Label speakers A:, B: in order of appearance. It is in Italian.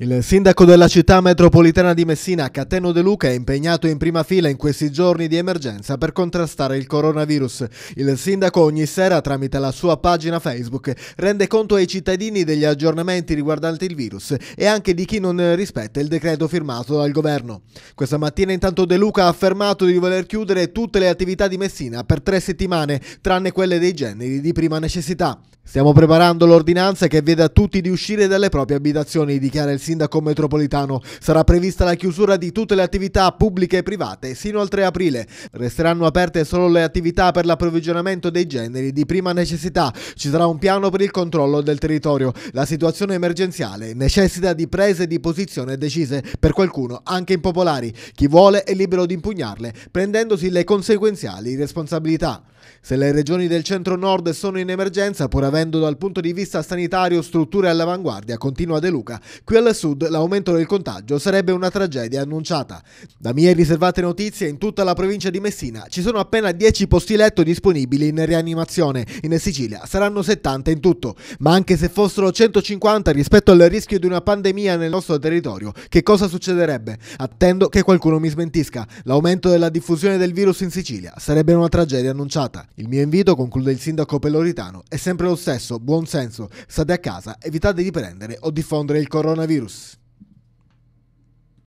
A: Il sindaco della città metropolitana di Messina, Cateno De Luca, è impegnato in prima fila in questi giorni di emergenza per contrastare il coronavirus. Il sindaco ogni sera, tramite la sua pagina Facebook, rende conto ai cittadini degli aggiornamenti riguardanti il virus e anche di chi non rispetta il decreto firmato dal governo. Questa mattina intanto De Luca ha affermato di voler chiudere tutte le attività di Messina per tre settimane, tranne quelle dei generi di prima necessità. Stiamo preparando l'ordinanza che veda tutti di uscire dalle proprie abitazioni, dichiara il sindaco sindaco metropolitano. Sarà prevista la chiusura di tutte le attività pubbliche e private sino al 3 aprile. Resteranno aperte solo le attività per l'approvvigionamento dei generi di prima necessità. Ci sarà un piano per il controllo del territorio. La situazione emergenziale necessita di prese di posizione decise, per qualcuno anche impopolari. Chi vuole è libero di impugnarle, prendendosi le conseguenziali responsabilità. Se le regioni del centro-nord sono in emergenza, pur avendo dal punto di vista sanitario strutture all'avanguardia, continua De Luca, qui al sud l'aumento del contagio sarebbe una tragedia annunciata. Da mie riservate notizie, in tutta la provincia di Messina ci sono appena 10 posti letto disponibili in rianimazione, in Sicilia saranno 70 in tutto, ma anche se fossero 150 rispetto al rischio di una pandemia nel nostro territorio, che cosa succederebbe? Attendo che qualcuno mi smentisca, l'aumento della diffusione del virus in Sicilia sarebbe una tragedia annunciata. Il mio invito, conclude il sindaco Peloritano, è sempre lo stesso, buon senso, state a casa, evitate di prendere o diffondere il coronavirus. Deus.